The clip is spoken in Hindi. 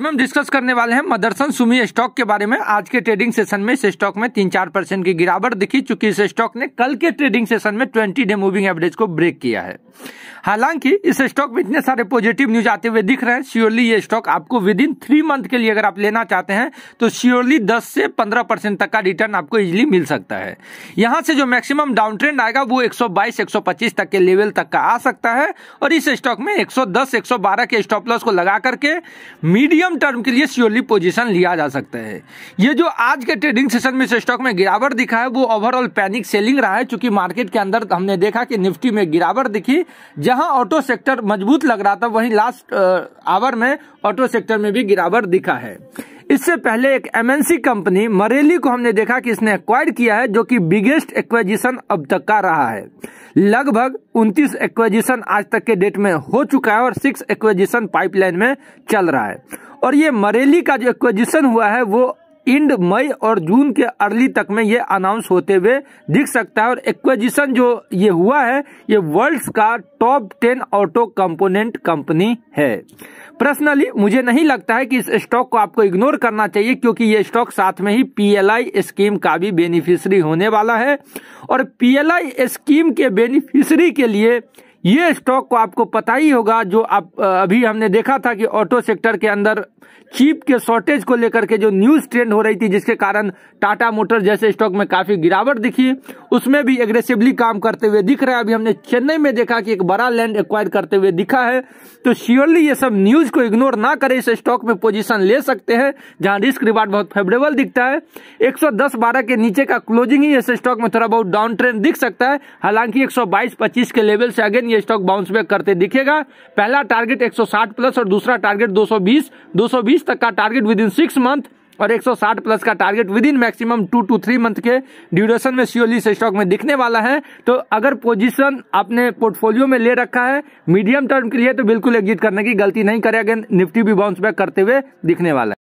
में हम डिस्कस करने वाले हैं मदरसन सुमी स्टॉक के बारे में आज के ट्रेडिंग सेशन में इस स्टॉक में तीन चार परसेंट की गिरावट दिखी चूंकि इस स्टॉक ने कल के ट्रेडिंग सेशन में ट्वेंटी डे मूविंग एवरेज को ब्रेक किया है हालांकि इस स्टॉक में इतने सारे पॉजिटिव न्यूज आते हुए दिख रहे हैं श्योरली ये स्टॉक आपको विद इन थ्री मंथ के लिए अगर आप लेना चाहते हैं तो श्योरली दस से पंद्रह परसेंट तक का रिटर्न आपको इजिली मिल सकता है यहां से जो मैक्सिमम डाउन ट्रेंड आएगा वो एक सौ बाईस तक के लेवल तक का आ सकता है और इस स्टॉक में एक सौ के स्टॉप लॉस को लगा करके मीडियम मीडियम टर्म के लिए श्योरली पोजीशन लिया जा सकता है ये जो आज के ट्रेडिंग सेशन में स्टॉक में गिरावट दिखा है वो ओवरऑल पैनिक सेलिंग रहा है क्योंकि मार्केट के अंदर हमने देखा कि निफ्टी में गिरावट दिखी जहां ऑटो सेक्टर मजबूत लग रहा था वहीं लास्ट आवर में ऑटो सेक्टर में भी गिरावट दिखा है इससे पहले एक एमएनसी कंपनी मरेली को हमने देखा कि इसने एक्वायर किया है जो कि बिगेस्ट एक्वेजिशन अब तक का रहा है लगभग 29 एक्वेजिशन आज तक के डेट में हो चुका है और सिक्स एक्वेजिशन पाइपलाइन में चल रहा है और ये मरेली का जो एक्वेजिशन हुआ है वो इंड मई और जून के अर्ली तक में ये अनाउंस होते हुए दिख सकता है और एक्वेजिशन जो ये हुआ है ये वर्ल्ड का top ten auto component company है पर्सनली मुझे नहीं लगता है कि इस स्टॉक को आपको इग्नोर करना चाहिए क्योंकि ये स्टॉक साथ में ही पीएलआई स्कीम का भी बेनिफिशरी होने वाला है और पीएलआई स्कीम के बेनिफिशरी के लिए ये स्टॉक को आपको पता ही होगा जो आप अभी हमने देखा था कि ऑटो सेक्टर के अंदर चीप के शॉर्टेज को लेकर के जो न्यूज ट्रेंड हो रही थी जिसके कारण टाटा मोटर जैसे स्टॉक में काफी गिरावट दिखी उसमें भी एग्रेसिवली काम करते हुए दिख रहा है अभी हमने चेन्नई में देखा कि एक बड़ा लैंड एक्वायर करते हुए दिखा है तो श्योरली ये सब न्यूज को इग्नोर ना करें इस स्टॉक में पोजिशन ले सकते हैं जहां रिस्क रिवार्ड बहुत फेवरेबल दिखता है एक सौ के नीचे का क्लोजिंग ही इस स्टॉक में थोड़ा बहुत डाउन ट्रेंड दिख सकता है हालांकि एक सौ के लेवल से अगेन ये स्टॉक बाउंस बैक करते दिखेगा पहला टारगेट 160 प्लस और दूसरा टारगेट 220 220 तक का target within six month और 160 प्लस का target within maximum two to three month के ड्यूरेशन में सीओली से स्टॉक में दिखने वाला है तो अगर पोजीशन आपने पोर्टफोलियो में ले रखा है मीडियम टर्म के लिए तो बिल्कुल एग्जिट करने की गलती नहीं करेगा निफ्टी भी बाउंस बैक करते हुए दिखने वाला है